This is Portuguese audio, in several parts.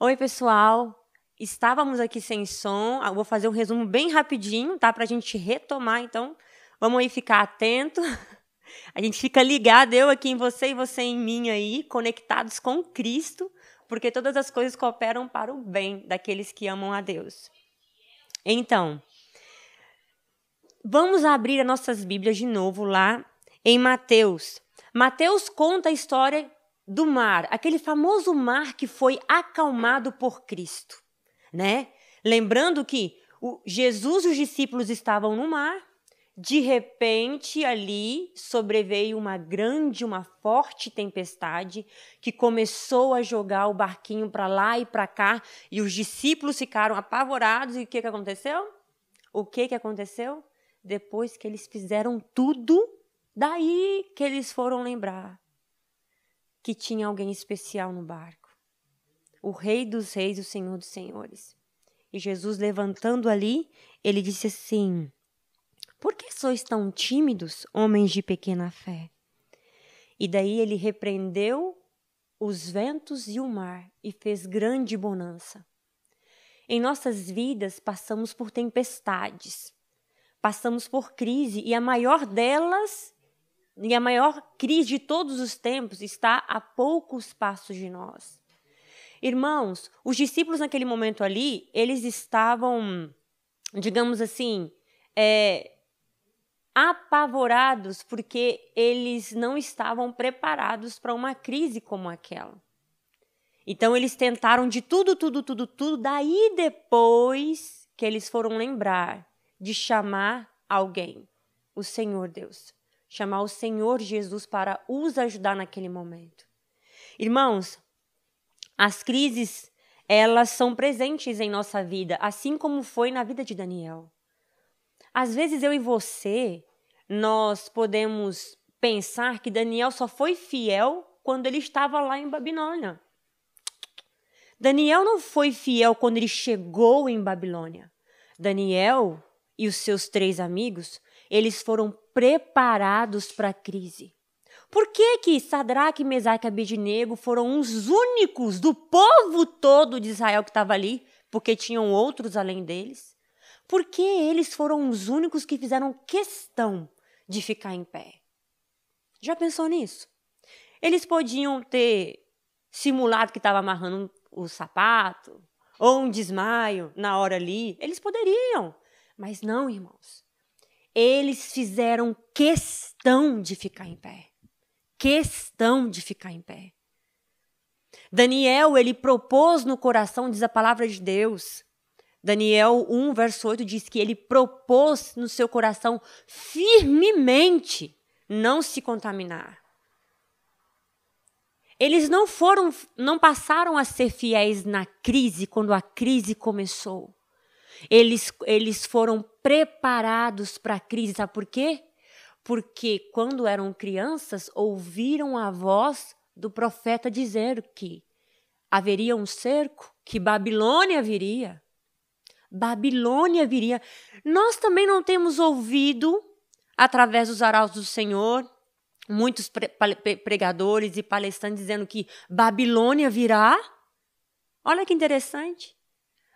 Oi, pessoal. Estávamos aqui sem som. Eu ah, vou fazer um resumo bem rapidinho, tá? Para a gente retomar, então. Vamos aí ficar atento. A gente fica ligado, eu aqui em você e você em mim aí, conectados com Cristo, porque todas as coisas cooperam para o bem daqueles que amam a Deus. Então, vamos abrir as nossas Bíblias de novo lá em Mateus. Mateus conta a história do mar, aquele famoso mar que foi acalmado por Cristo, né? Lembrando que o Jesus e os discípulos estavam no mar, de repente ali sobreveio uma grande, uma forte tempestade que começou a jogar o barquinho para lá e para cá, e os discípulos ficaram apavorados e o que que aconteceu? O que que aconteceu? Depois que eles fizeram tudo, daí que eles foram lembrar que tinha alguém especial no barco. O Rei dos Reis, o Senhor dos Senhores. E Jesus, levantando ali, ele disse assim: Por que sois tão tímidos, homens de pequena fé? E daí ele repreendeu os ventos e o mar e fez grande bonança. Em nossas vidas passamos por tempestades, passamos por crise e a maior delas e a maior crise de todos os tempos está a poucos passos de nós. Irmãos, os discípulos naquele momento ali, eles estavam, digamos assim, é, apavorados porque eles não estavam preparados para uma crise como aquela. Então eles tentaram de tudo, tudo, tudo, tudo. Daí depois que eles foram lembrar de chamar alguém, o Senhor Deus chamar o Senhor Jesus para os ajudar naquele momento. Irmãos, as crises, elas são presentes em nossa vida, assim como foi na vida de Daniel. Às vezes eu e você, nós podemos pensar que Daniel só foi fiel quando ele estava lá em Babilônia. Daniel não foi fiel quando ele chegou em Babilônia. Daniel e os seus três amigos, eles foram preparados para a crise. Por que que Sadraque, Mesaque e Abednego foram os únicos do povo todo de Israel que estava ali, porque tinham outros além deles? Por que eles foram os únicos que fizeram questão de ficar em pé? Já pensou nisso? Eles podiam ter simulado que estava amarrando o sapato ou um desmaio na hora ali, eles poderiam, mas não, irmãos eles fizeram questão de ficar em pé. Questão de ficar em pé. Daniel, ele propôs no coração, diz a palavra de Deus. Daniel 1, verso 8 diz que ele propôs no seu coração firmemente não se contaminar. Eles não foram, não passaram a ser fiéis na crise quando a crise começou. Eles, eles foram preparados para a crise, sabe por quê? Porque quando eram crianças, ouviram a voz do profeta dizer que haveria um cerco, que Babilônia viria. Babilônia viria. Nós também não temos ouvido, através dos arautos do Senhor, muitos pregadores e palestrantes dizendo que Babilônia virá. Olha que interessante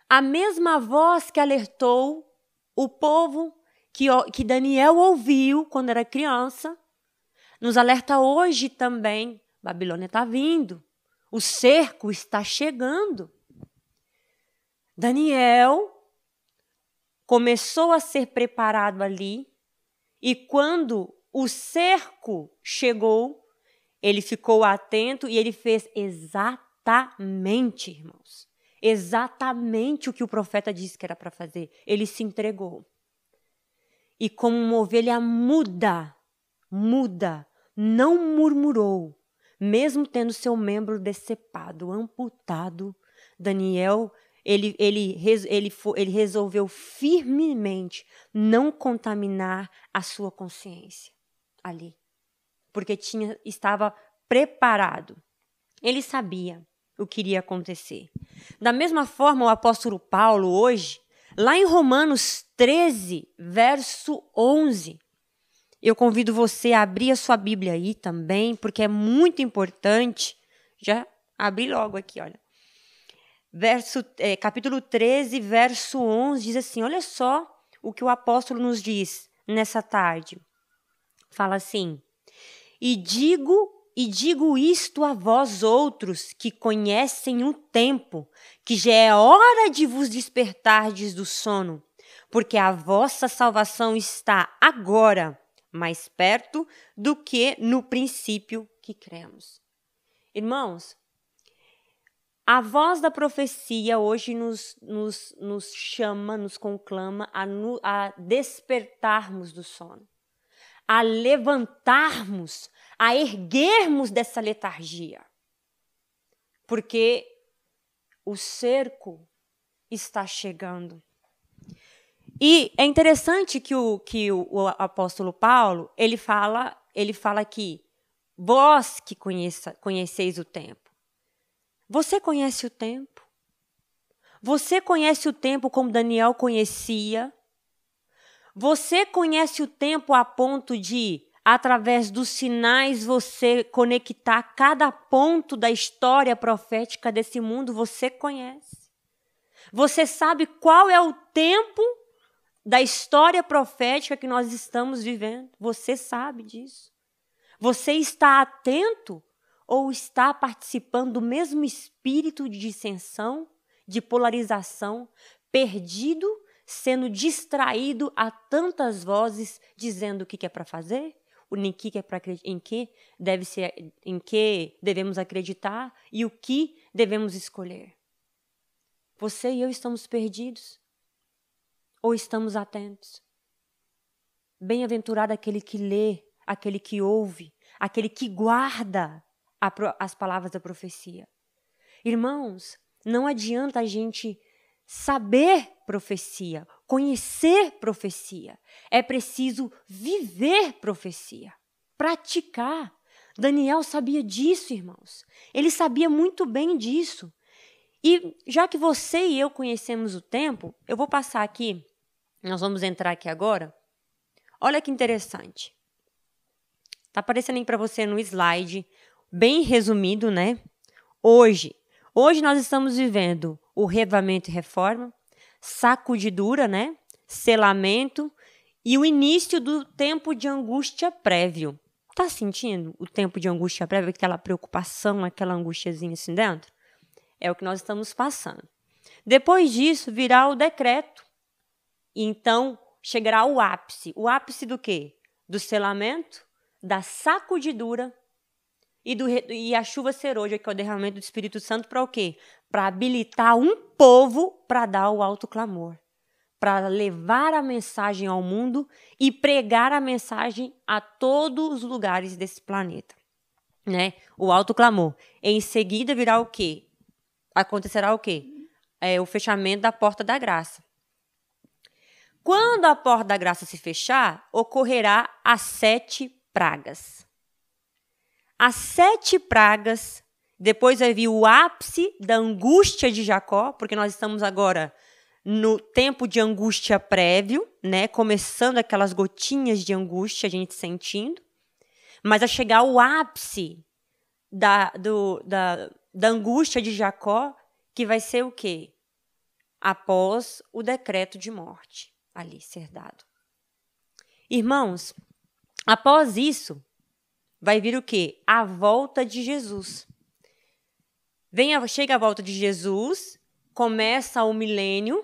a mesma voz que alertou o povo que, que Daniel ouviu quando era criança, nos alerta hoje também. Babilônia está vindo, o cerco está chegando. Daniel começou a ser preparado ali, e quando o cerco chegou, ele ficou atento e ele fez exatamente, irmãos, exatamente o que o profeta disse que era para fazer. Ele se entregou. E como uma ovelha muda, muda, não murmurou, mesmo tendo seu membro decepado, amputado, Daniel ele, ele, ele, ele resolveu firmemente não contaminar a sua consciência ali, porque tinha, estava preparado. Ele sabia o que iria acontecer. Da mesma forma, o apóstolo Paulo, hoje, lá em Romanos 13, verso 11, eu convido você a abrir a sua Bíblia aí também, porque é muito importante. Já abri logo aqui, olha. Verso, é, capítulo 13, verso 11, diz assim: Olha só o que o apóstolo nos diz nessa tarde. Fala assim: E digo e digo isto a vós outros que conhecem o tempo, que já é hora de vos despertardes do sono, porque a vossa salvação está agora mais perto do que no princípio que cremos. Irmãos, a voz da profecia hoje nos, nos, nos chama, nos conclama a, a despertarmos do sono a levantarmos, a erguermos dessa letargia. Porque o cerco está chegando. E é interessante que o, que o, o apóstolo Paulo, ele fala, ele fala aqui, vós que conheça, conheceis o tempo. Você conhece o tempo? Você conhece o tempo como Daniel conhecia? Você conhece o tempo a ponto de, através dos sinais, você conectar cada ponto da história profética desse mundo? Você conhece. Você sabe qual é o tempo da história profética que nós estamos vivendo? Você sabe disso. Você está atento ou está participando do mesmo espírito de dissensão, de polarização, perdido sendo distraído a tantas vozes dizendo o que, é para fazer, em que, que é para em que deve ser, em que devemos acreditar e o que devemos escolher. Você e eu estamos perdidos ou estamos atentos? Bem-aventurado aquele que lê, aquele que ouve, aquele que guarda a, as palavras da profecia. Irmãos, não adianta a gente saber profecia, conhecer profecia. É preciso viver profecia, praticar. Daniel sabia disso, irmãos. Ele sabia muito bem disso. E já que você e eu conhecemos o tempo, eu vou passar aqui. Nós vamos entrar aqui agora. Olha que interessante. Tá aparecendo aí para você no slide, bem resumido, né? Hoje, Hoje nós estamos vivendo o revamento e reforma, sacudidura, né? Selamento e o início do tempo de angústia prévio. Tá sentindo o tempo de angústia prévia, aquela preocupação, aquela angustiazinha assim dentro? É o que nós estamos passando. Depois disso virá o decreto. E então chegará o ápice. O ápice do quê? Do selamento, da sacudidura e, do, e a chuva hoje, que é o derramamento do Espírito Santo, para o quê? Para habilitar um povo para dar o alto clamor, para levar a mensagem ao mundo e pregar a mensagem a todos os lugares desse planeta. Né? O alto clamor. Em seguida virá o quê? Acontecerá o quê? É, o fechamento da porta da graça. Quando a porta da graça se fechar, ocorrerá as sete pragas as sete pragas, depois vai vir o ápice da angústia de Jacó, porque nós estamos agora no tempo de angústia prévio, né, começando aquelas gotinhas de angústia a gente sentindo, mas a chegar ao ápice da, do, da, da angústia de Jacó, que vai ser o quê? Após o decreto de morte ali ser dado. Irmãos, após isso, vai vir o quê? A volta de Jesus. Vem a, chega a volta de Jesus, começa o milênio.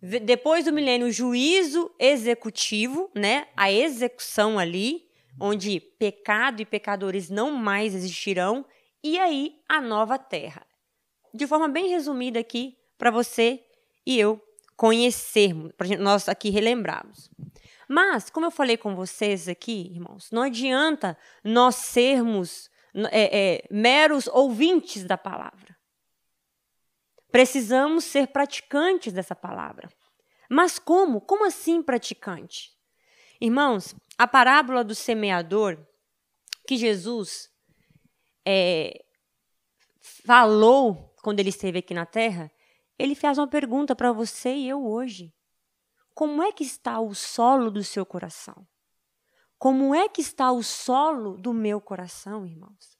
Depois do milênio, o juízo executivo, né? A execução ali, onde pecado e pecadores não mais existirão, e aí a nova terra. De forma bem resumida aqui, para você e eu conhecermos, para nós aqui relembrarmos. Mas, como eu falei com vocês aqui, irmãos, não adianta nós sermos é, é, meros ouvintes da palavra. Precisamos ser praticantes dessa palavra. Mas como? Como assim praticante? Irmãos, a parábola do semeador que Jesus é, falou quando ele esteve aqui na terra, ele faz uma pergunta para você e eu hoje como é que está o solo do seu coração? Como é que está o solo do meu coração, irmãos?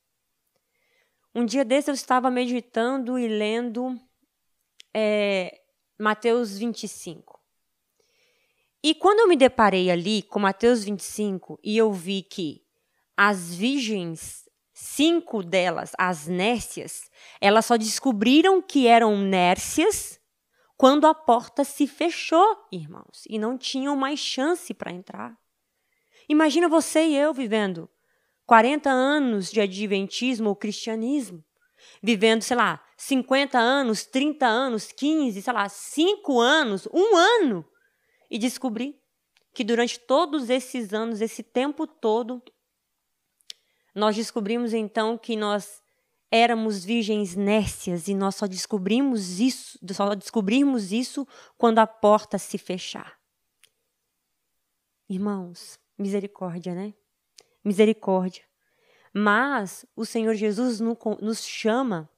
Um dia desse eu estava meditando e lendo é, Mateus 25. E quando eu me deparei ali com Mateus 25 e eu vi que as virgens, cinco delas, as nércias, elas só descobriram que eram nércias quando a porta se fechou, irmãos, e não tinham mais chance para entrar. Imagina você e eu vivendo 40 anos de adventismo ou cristianismo, vivendo, sei lá, 50 anos, 30 anos, 15, sei lá, 5 anos, um ano, e descobrir que durante todos esses anos, esse tempo todo, nós descobrimos então que nós éramos virgens nércias e nós só descobrimos isso, só descobrimos isso quando a porta se fechar. Irmãos, misericórdia, né? Misericórdia. Mas o Senhor Jesus nos chama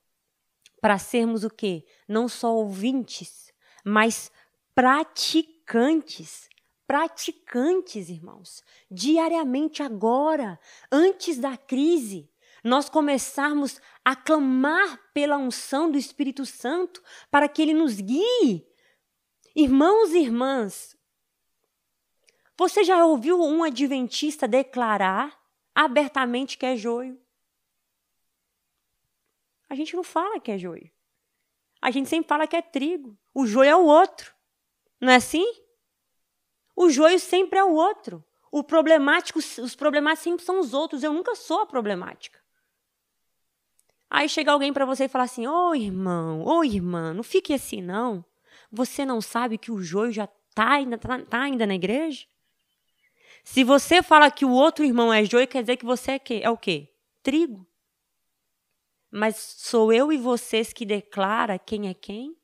para sermos o quê? Não só ouvintes, mas praticantes. Praticantes, irmãos. Diariamente, agora, antes da crise nós começarmos a clamar pela unção do Espírito Santo para que ele nos guie. Irmãos e irmãs, você já ouviu um adventista declarar abertamente que é joio? A gente não fala que é joio. A gente sempre fala que é trigo. O joio é o outro. Não é assim? O joio sempre é o outro. O problemático, os problemáticos sempre são os outros. Eu nunca sou a problemática. Aí chega alguém para você e fala assim: "Ô, oh, irmão, ô, oh, irmã, não fique assim não. Você não sabe que o joio já tá ainda tá, tá ainda na igreja?" Se você fala que o outro irmão é joio, quer dizer que você é quê? É o quê? Trigo. Mas sou eu e vocês que declara quem é quem?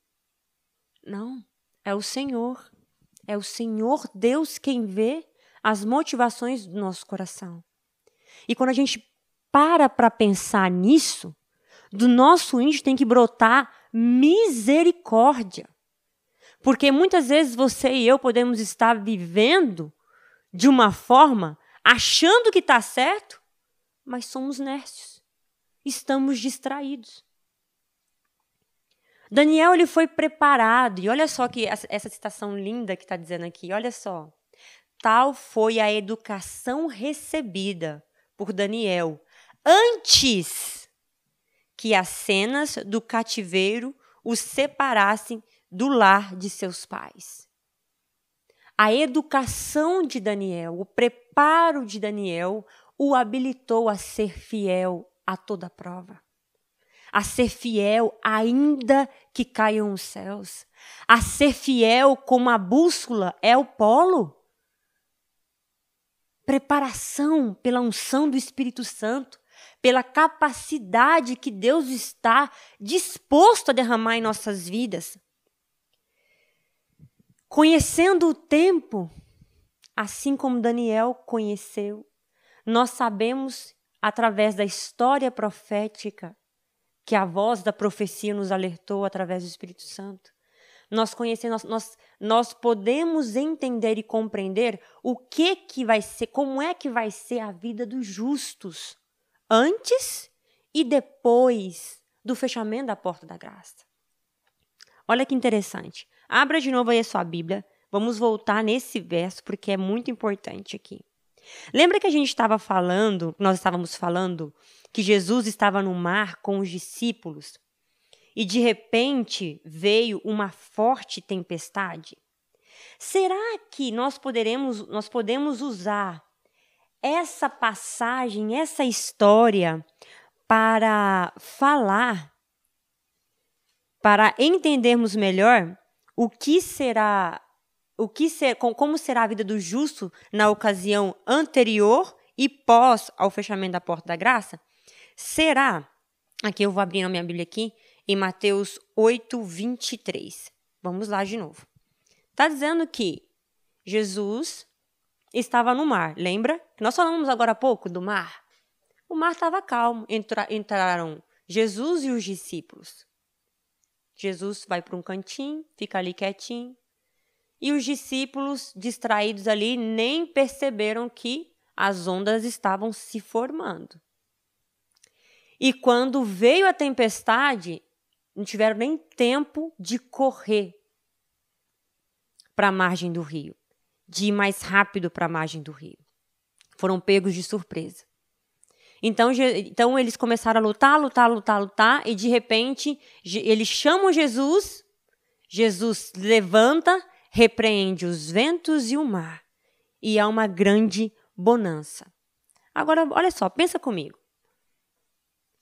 Não, é o Senhor. É o Senhor Deus quem vê as motivações do nosso coração. E quando a gente para para pensar nisso, do nosso íntimo tem que brotar misericórdia. Porque muitas vezes você e eu podemos estar vivendo de uma forma achando que está certo, mas somos nércios. Estamos distraídos. Daniel ele foi preparado, e olha só que essa citação linda que está dizendo aqui, olha só. Tal foi a educação recebida por Daniel antes que as cenas do cativeiro os separassem do lar de seus pais. A educação de Daniel, o preparo de Daniel, o habilitou a ser fiel a toda prova, a ser fiel ainda que caiam os céus, a ser fiel como a bússola é o polo. Preparação pela unção do Espírito Santo pela capacidade que Deus está disposto a derramar em nossas vidas. Conhecendo o tempo, assim como Daniel conheceu, nós sabemos, através da história profética, que a voz da profecia nos alertou através do Espírito Santo. Nós conhecemos, nós, nós, podemos entender e compreender o que que vai ser, como é que vai ser a vida dos justos antes e depois do fechamento da porta da graça. Olha que interessante. Abra de novo aí a sua Bíblia. Vamos voltar nesse verso porque é muito importante aqui. Lembra que a gente estava falando, nós estávamos falando que Jesus estava no mar com os discípulos e de repente veio uma forte tempestade? Será que nós poderemos nós podemos usar essa passagem, essa história para falar, para entendermos melhor o que será, o que ser, como será a vida do justo na ocasião anterior e pós ao fechamento da porta da graça? Será? Aqui eu vou abrir a minha Bíblia aqui em Mateus 8, 23. Vamos lá de novo. Está dizendo que Jesus estava no mar, lembra? Nós falamos agora há pouco do mar. O mar estava calmo, Entra, entraram Jesus e os discípulos. Jesus vai para um cantinho, fica ali quietinho. E os discípulos, distraídos ali, nem perceberam que as ondas estavam se formando. E quando veio a tempestade, não tiveram nem tempo de correr para a margem do rio de ir mais rápido para a margem do rio. Foram pegos de surpresa. Então, então eles começaram a lutar, lutar, lutar, lutar, e de repente eles chamam Jesus, Jesus levanta, repreende os ventos e o mar, e há uma grande bonança. Agora, olha só, pensa comigo.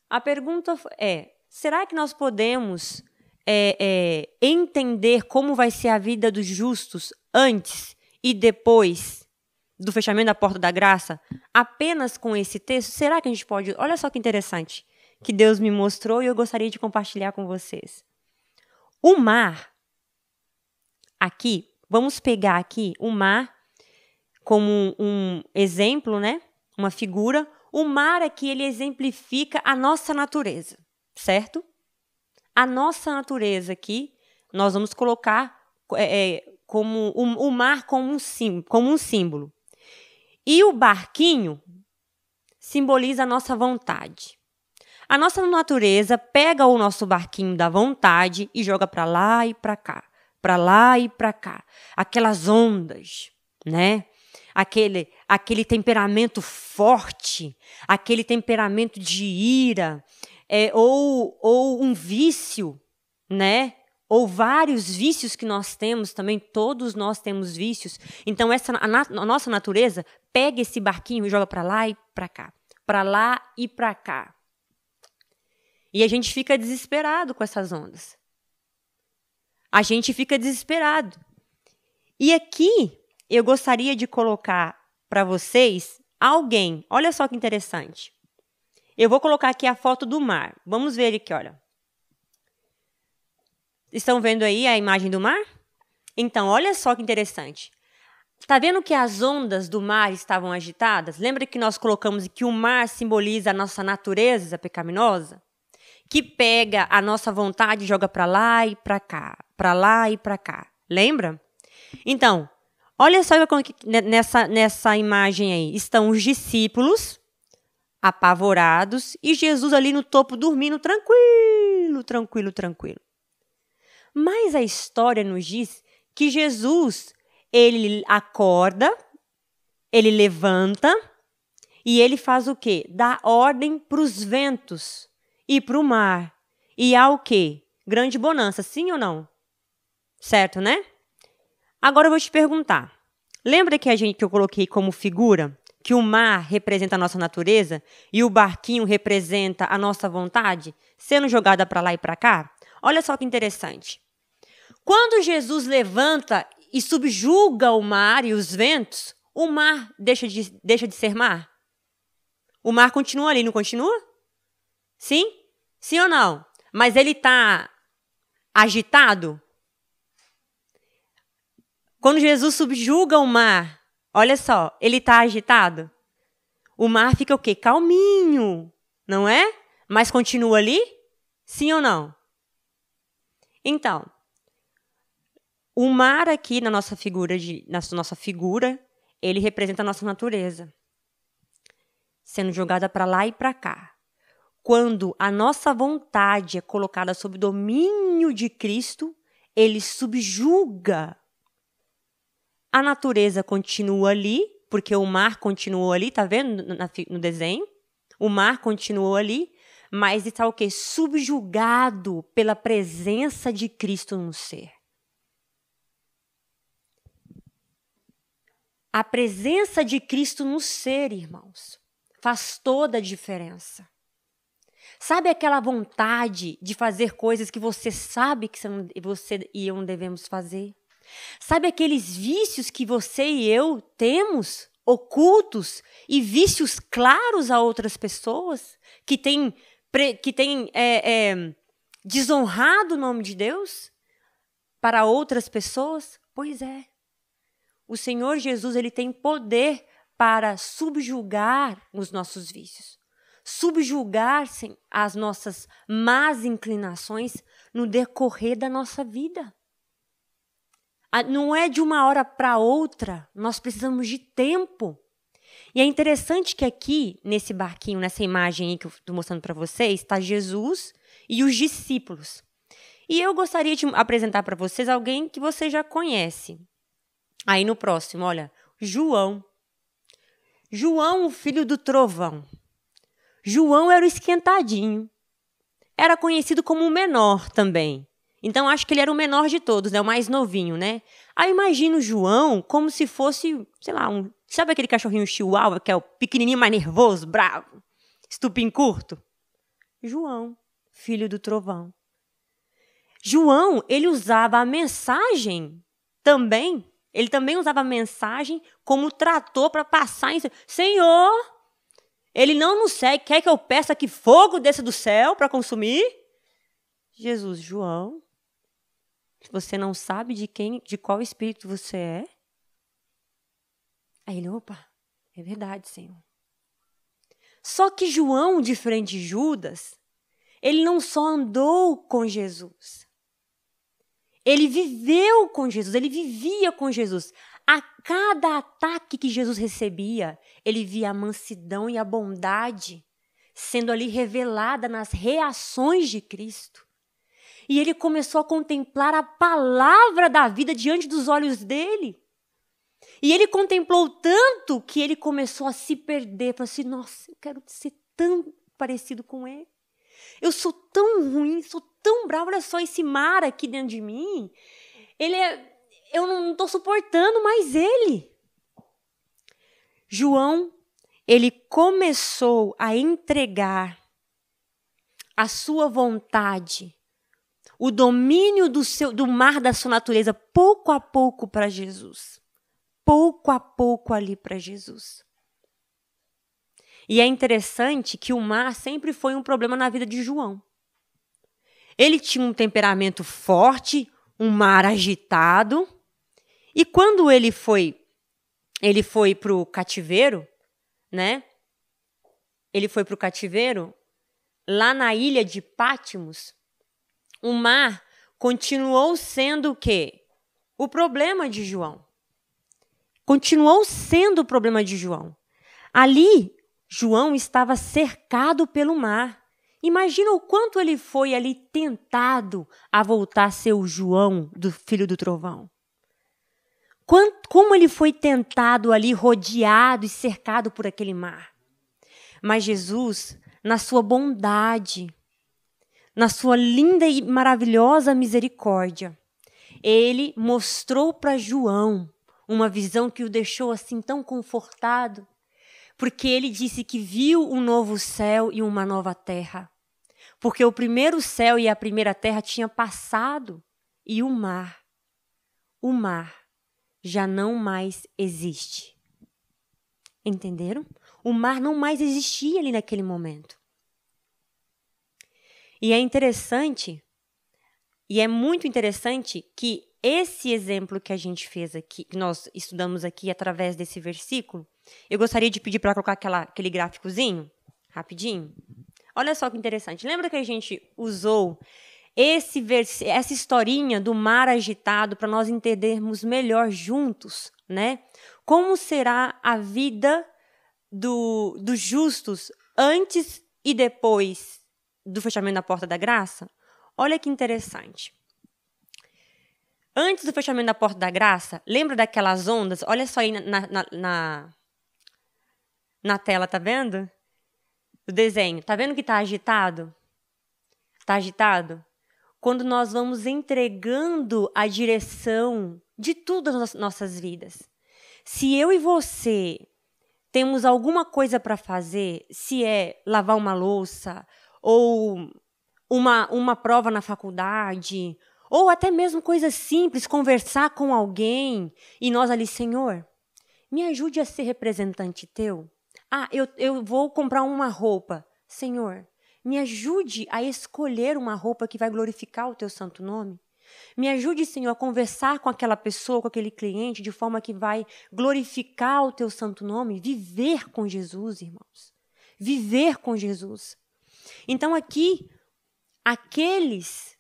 A pergunta é: será que nós podemos é, é, entender como vai ser a vida dos justos antes e depois do fechamento da porta da graça, apenas com esse texto, será que a gente pode. Olha só que interessante que Deus me mostrou e eu gostaria de compartilhar com vocês. O mar, aqui, vamos pegar aqui o mar como um exemplo, né? Uma figura. O mar aqui ele exemplifica a nossa natureza, certo? A nossa natureza aqui, nós vamos colocar é, é como o, o mar como um, sim, como um símbolo. E o barquinho simboliza a nossa vontade. A nossa natureza pega o nosso barquinho da vontade e joga para lá e para cá, para lá e para cá. Aquelas ondas, né? Aquele aquele temperamento forte, aquele temperamento de ira, é, ou, ou um vício, né? ou vários vícios que nós temos também, todos nós temos vícios. Então essa a, a nossa natureza pega esse barquinho e joga para lá e para cá, para lá e para cá. E a gente fica desesperado com essas ondas. A gente fica desesperado. E aqui eu gostaria de colocar para vocês alguém. Olha só que interessante. Eu vou colocar aqui a foto do mar. Vamos ver aqui, olha. Estão vendo aí a imagem do mar? Então, olha só que interessante. Está vendo que as ondas do mar estavam agitadas? Lembra que nós colocamos que o mar simboliza a nossa natureza pecaminosa? Que pega a nossa vontade e joga para lá e para cá, para lá e para cá. Lembra? Então, olha só nessa, nessa imagem aí. Estão os discípulos apavorados e Jesus ali no topo dormindo tranquilo, tranquilo, tranquilo. Mas a história nos diz que Jesus, ele acorda, ele levanta e ele faz o quê? Dá ordem para os ventos e para o mar. E há o quê? Grande bonança, sim ou não? Certo, né? Agora eu vou te perguntar. Lembra que a gente que eu coloquei como figura que o mar representa a nossa natureza e o barquinho representa a nossa vontade sendo jogada para lá e para cá? Olha só que interessante. Quando Jesus levanta e subjuga o mar e os ventos, o mar deixa de, deixa de ser mar? O mar continua ali, não continua? Sim? Sim ou não? Mas ele está agitado? Quando Jesus subjuga o mar Olha só, ele está agitado? O mar fica o quê? Calminho, não é? Mas continua ali? Sim ou não? Então, o mar aqui na nossa figura de na nossa figura, ele representa a nossa natureza sendo jogada para lá e para cá. Quando a nossa vontade é colocada sob domínio de Cristo, ele subjuga a natureza continua ali, porque o mar continuou ali, tá vendo no, desenho? O mar continuou ali, mas está o quê? Subjugado pela presença de Cristo no ser. A presença de Cristo no ser, irmãos, faz toda a diferença. Sabe aquela vontade de fazer coisas que você sabe que você e eu não devemos fazer? Sabe aqueles vícios que você e eu temos, ocultos, e vícios claros a outras pessoas, que têm que tem, é, é, desonrado o nome de Deus para outras pessoas? Pois é. O Senhor Jesus ele tem poder para subjugar os nossos vícios, subjugar as nossas más inclinações no decorrer da nossa vida. Não é de uma hora para outra, nós precisamos de tempo. E é interessante que aqui, nesse barquinho, nessa imagem que eu estou mostrando para vocês, está Jesus e os discípulos. E eu gostaria de apresentar para vocês alguém que você já conhece. Aí no próximo, olha, João. João, o filho do trovão. João era o esquentadinho. Era conhecido como o menor também. Então acho que ele era o menor de todos, né? O mais novinho, né? Aí imagino o João como se fosse, sei lá, um. Sabe aquele cachorrinho chihuahua que é o pequenininho mais nervoso, bravo, estupim curto? João, filho do trovão. João, ele usava a mensagem também. Ele também usava a mensagem como trator para passar em. Senhor, ele não nos segue, quer que eu peça que fogo desça do céu para consumir? Jesus, João, que você não sabe de quem, de qual espírito você é? Aí ele, opa, é verdade, Senhor. Só que João, diferente de Judas, ele não só andou com Jesus. Ele viveu com Jesus, ele vivia com Jesus. A cada ataque que Jesus recebia, ele via a mansidão e a bondade sendo ali revelada nas reações de Cristo e ele começou a contemplar a palavra da vida diante dos olhos dele. E ele contemplou tanto que ele começou a se perder. Falou assim: nossa, eu quero ser tão parecido com ele. Eu sou tão ruim, sou tão bravo. Olha só esse mar aqui dentro de mim. Ele é, eu não estou suportando mais ele. João, ele começou a entregar a sua vontade o domínio do, seu, do mar da sua natureza pouco a pouco para Jesus. Pouco a pouco ali para Jesus. E é interessante que o mar sempre foi um problema na vida de João. Ele tinha um temperamento forte, um mar agitado, e quando ele foi ele foi pro cativeiro, né? Ele foi pro cativeiro lá na ilha de Pátimos. O mar continuou sendo o quê? O problema de João. Continuou sendo o problema de João. Ali, João estava cercado pelo mar. Imagina o quanto ele foi ali tentado a voltar a ser o João do filho do trovão. Quanto, como ele foi tentado ali, rodeado e cercado por aquele mar. Mas Jesus, na sua bondade, na sua linda e maravilhosa misericórdia. Ele mostrou para João uma visão que o deixou assim tão confortado, porque ele disse que viu um novo céu e uma nova terra. Porque o primeiro céu e a primeira terra tinham passado e o mar, o mar já não mais existe. Entenderam? O mar não mais existia ali naquele momento. E é interessante, e é muito interessante que esse exemplo que a gente fez aqui, que nós estudamos aqui através desse versículo, eu gostaria de pedir para colocar aquela, aquele gráficozinho, rapidinho. Olha só que interessante. Lembra que a gente usou esse vers essa historinha do mar agitado para nós entendermos melhor juntos, né? Como será a vida do, dos justos antes e depois do fechamento da porta da graça? Olha que interessante. Antes do fechamento da porta da graça, lembra daquelas ondas? Olha só aí na, na, na, na tela, tá vendo? O desenho. Tá vendo que tá agitado? Tá agitado? Quando nós vamos entregando a direção de tudo nas nossas vidas. Se eu e você temos alguma coisa para fazer, se é lavar uma louça, ou uma, uma prova na faculdade, ou até mesmo coisas simples, conversar com alguém e nós ali, Senhor, me ajude a ser representante teu. Ah, eu, eu vou comprar uma roupa. Senhor, me ajude a escolher uma roupa que vai glorificar o teu santo nome. Me ajude, Senhor, a conversar com aquela pessoa, com aquele cliente, de forma que vai glorificar o teu santo nome, viver com Jesus, irmãos. Viver com Jesus. Então, aqui, aqueles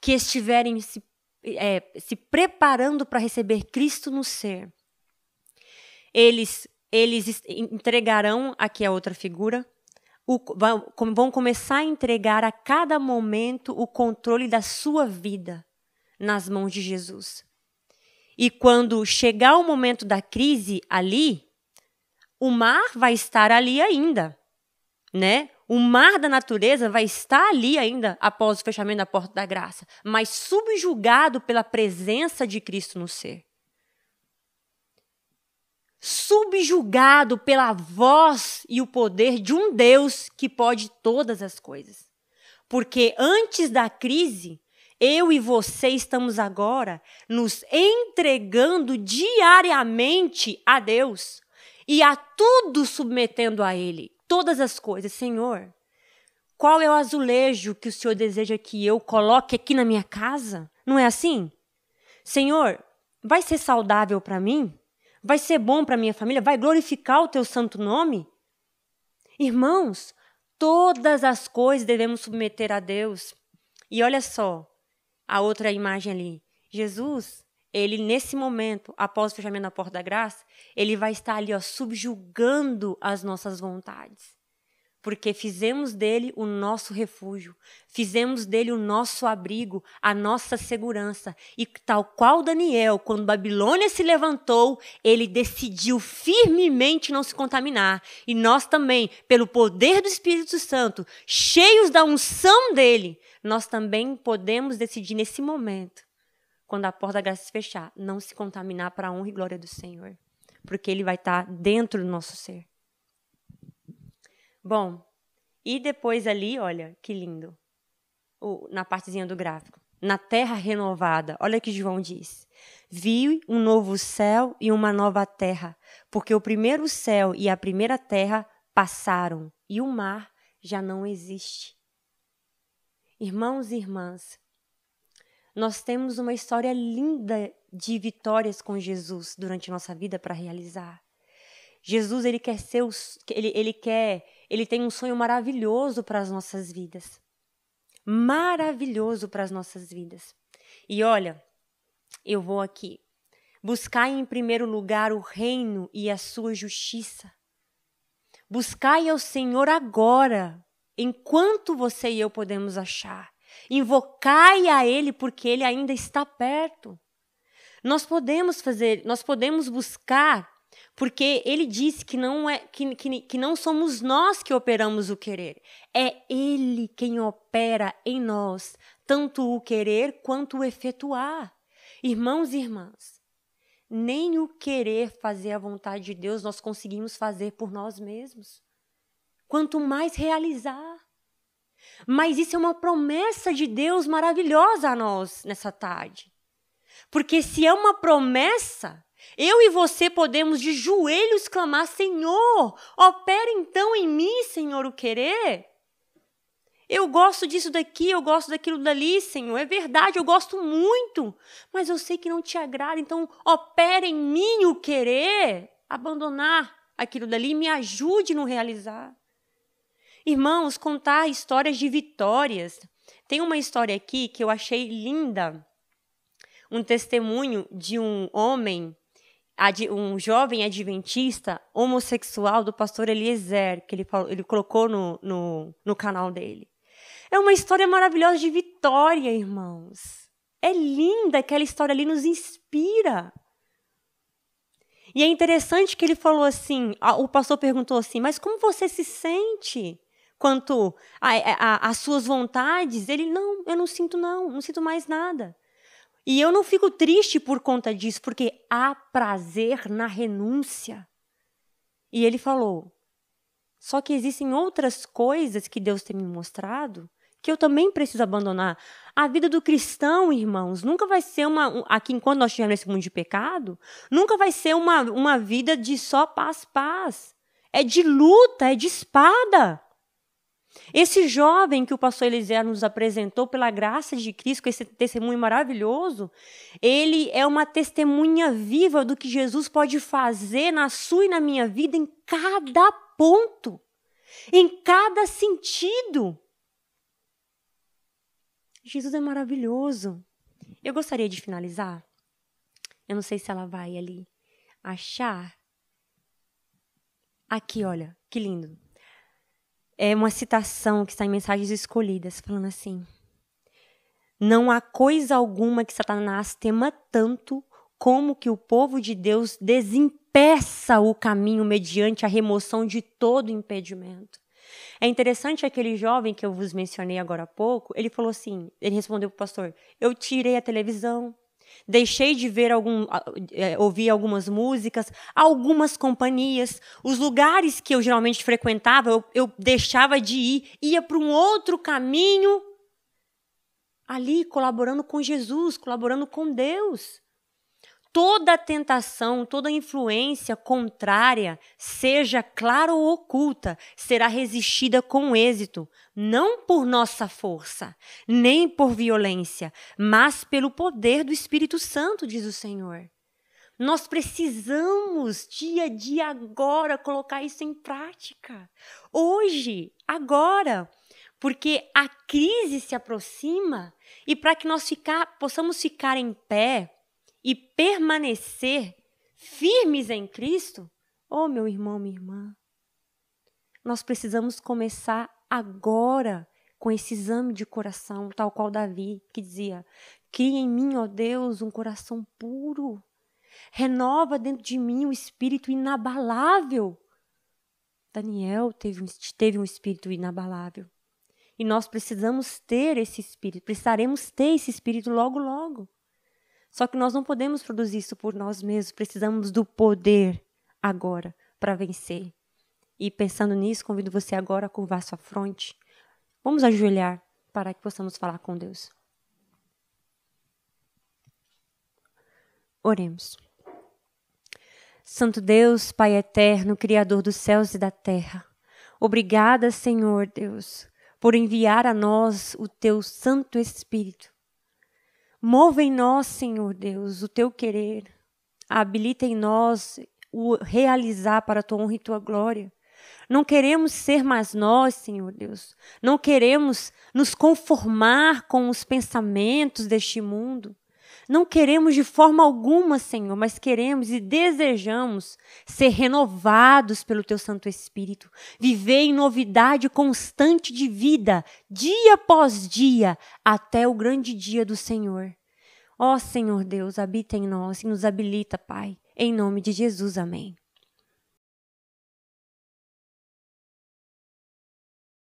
que estiverem se, é, se preparando para receber Cristo no ser, eles, eles entregarão aqui a é outra figura. O, vão começar a entregar a cada momento o controle da sua vida nas mãos de Jesus. E quando chegar o momento da crise ali, o mar vai estar ali ainda, né? O mar da natureza vai estar ali ainda após o fechamento da porta da graça, mas subjugado pela presença de Cristo no ser. Subjugado pela voz e o poder de um Deus que pode todas as coisas. Porque antes da crise, eu e você estamos agora nos entregando diariamente a Deus e a tudo submetendo a Ele todas as coisas, Senhor. Qual é o azulejo que o Senhor deseja que eu coloque aqui na minha casa? Não é assim? Senhor, vai ser saudável para mim? Vai ser bom para minha família? Vai glorificar o teu santo nome? Irmãos, todas as coisas devemos submeter a Deus. E olha só a outra imagem ali. Jesus ele nesse momento, após o fechamento da porta da graça, ele vai estar ali, ó, subjugando as nossas vontades. Porque fizemos dele o nosso refúgio, fizemos dele o nosso abrigo, a nossa segurança. E tal qual Daniel, quando Babilônia se levantou, ele decidiu firmemente não se contaminar. E nós também, pelo poder do Espírito Santo, cheios da unção dele, nós também podemos decidir nesse momento quando a porta da graça se fechar, não se contaminar para a honra e glória do Senhor, porque ele vai estar tá dentro do nosso ser. Bom, e depois ali, olha, que lindo. O, na partezinha do gráfico. Na terra renovada, olha que João diz: Vi um novo céu e uma nova terra, porque o primeiro céu e a primeira terra passaram e o mar já não existe. Irmãos e irmãs, nós temos uma história linda de vitórias com Jesus durante nossa vida para realizar. Jesus, ele quer ser os, ele, ele quer, ele tem um sonho maravilhoso para as nossas vidas. Maravilhoso para as nossas vidas. E olha, eu vou aqui. Buscai em primeiro lugar o reino e a sua justiça. Buscai ao Senhor agora, enquanto você e eu podemos achar. Invocai a Ele, porque Ele ainda está perto. Nós podemos fazer, nós podemos buscar, porque Ele disse que não, é, que, que, que não somos nós que operamos o querer, é Ele quem opera em nós, tanto o querer quanto o efetuar. Irmãos e irmãs, nem o querer fazer a vontade de Deus nós conseguimos fazer por nós mesmos. Quanto mais realizar. Mas isso é uma promessa de Deus maravilhosa a nós nessa tarde. Porque se é uma promessa, eu e você podemos de joelhos clamar: Senhor, opera então em mim, Senhor, o querer. Eu gosto disso daqui, eu gosto daquilo dali, Senhor. É verdade, eu gosto muito, mas eu sei que não te agrada, então opera em mim o querer abandonar aquilo dali, me ajude no realizar. Irmãos, contar histórias de vitórias. Tem uma história aqui que eu achei linda. Um testemunho de um homem, um jovem adventista homossexual do pastor Eliezer, que ele, falou, ele colocou no, no, no canal dele. É uma história maravilhosa de vitória, irmãos. É linda aquela história ali, nos inspira. E é interessante que ele falou assim: o pastor perguntou assim, mas como você se sente? quanto às é, suas vontades, ele, não, eu não sinto, não, não sinto mais nada. E eu não fico triste por conta disso, porque há prazer na renúncia. E ele falou: só que existem outras coisas que Deus tem me mostrado que eu também preciso abandonar. A vida do cristão, irmãos, nunca vai ser uma. Aqui, enquanto nós estivermos nesse mundo de pecado, nunca vai ser uma, uma vida de só paz, paz. É de luta, é de espada. Esse jovem que o pastor Eliseu nos apresentou pela graça de Cristo, com esse testemunho maravilhoso, ele é uma testemunha viva do que Jesus pode fazer na sua e na minha vida em cada ponto, em cada sentido. Jesus é maravilhoso. Eu gostaria de finalizar. Eu não sei se ela vai ali achar. Aqui, olha, que lindo é uma citação que está em Mensagens Escolhidas, falando assim: Não há coisa alguma que Satanás tema tanto como que o povo de Deus desimpeça o caminho mediante a remoção de todo impedimento. É interessante aquele jovem que eu vos mencionei agora há pouco, ele falou assim, ele respondeu para o pastor: "Eu tirei a televisão, Deixei de ver algum, é, ouvir algumas músicas, algumas companhias, os lugares que eu geralmente frequentava, eu, eu deixava de ir, ia para um outro caminho, ali colaborando com Jesus, colaborando com Deus toda tentação, toda influência contrária, seja clara ou oculta, será resistida com êxito, não por nossa força, nem por violência, mas pelo poder do Espírito Santo, diz o Senhor. Nós precisamos, dia a dia, agora, colocar isso em prática. Hoje, agora. Porque a crise se aproxima e para que nós ficar, possamos ficar em pé, e permanecer firmes em Cristo, oh meu irmão, minha irmã, nós precisamos começar agora com esse exame de coração, tal qual Davi, que dizia: Cria em mim, ó Deus, um coração puro. Renova dentro de mim o um espírito inabalável. Daniel teve um, teve um espírito inabalável. E nós precisamos ter esse espírito, precisaremos ter esse espírito logo, logo. Só que nós não podemos produzir isso por nós mesmos, precisamos do poder agora para vencer. E pensando nisso, convido você agora a curvar sua fronte. Vamos ajoelhar para que possamos falar com Deus. Oremos. Santo Deus, Pai eterno, Criador dos céus e da terra, obrigada, Senhor Deus, por enviar a nós o teu Santo Espírito Mova em nós, Senhor Deus, o teu querer. Habilita em nós o realizar para a tua honra e tua glória. Não queremos ser mais nós, Senhor Deus. Não queremos nos conformar com os pensamentos deste mundo. Não queremos de forma alguma, Senhor, mas queremos e desejamos ser renovados pelo Teu Santo Espírito, viver em novidade constante de vida, dia após dia, até o grande dia do Senhor. Ó Senhor Deus, habita em nós e nos habilita, Pai. Em nome de Jesus, amém.